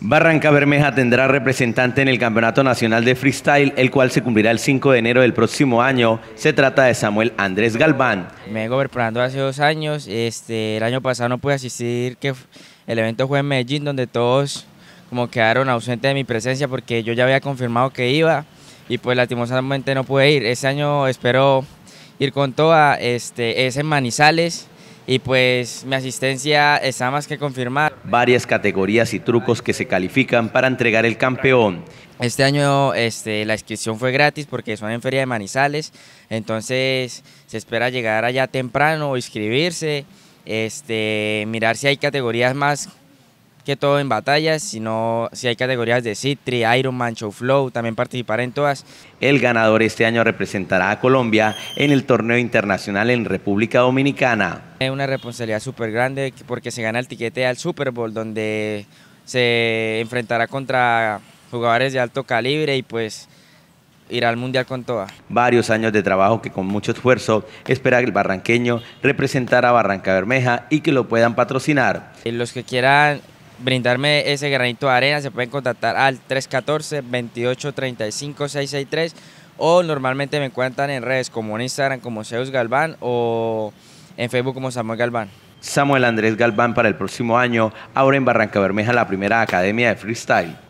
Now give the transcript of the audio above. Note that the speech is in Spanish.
Barranca Bermeja tendrá representante en el Campeonato Nacional de Freestyle, el cual se cumplirá el 5 de enero del próximo año. Se trata de Samuel Andrés Galván. Me vengo preparando hace dos años. Este, el año pasado no pude asistir, que el evento fue en Medellín, donde todos como quedaron ausentes de mi presencia porque yo ya había confirmado que iba y pues lastimosamente no pude ir. Este año espero ir con toda. Este, es en Manizales y pues mi asistencia está más que confirmada. Varias categorías y trucos que se califican para entregar el campeón. Este año este, la inscripción fue gratis porque son en Feria de Manizales, entonces se espera llegar allá temprano, inscribirse, este, mirar si hay categorías más que todo en batallas, sino si hay categorías de Citri, Ironman, Show Flow, también participará en todas. El ganador este año representará a Colombia en el torneo internacional en República Dominicana. Es una responsabilidad súper grande porque se gana el tiquete al Super Bowl, donde se enfrentará contra jugadores de alto calibre y pues irá al Mundial con todas. Varios años de trabajo que con mucho esfuerzo espera que el barranqueño representara a Barranca Bermeja y que lo puedan patrocinar. Eh, los que quieran brindarme ese granito de arena, se pueden contactar al 314-2835-663 o normalmente me encuentran en redes como en Instagram como Zeus Galván o en Facebook como Samuel Galván. Samuel Andrés Galván para el próximo año, ahora en Barranca Bermeja, la primera academia de freestyle.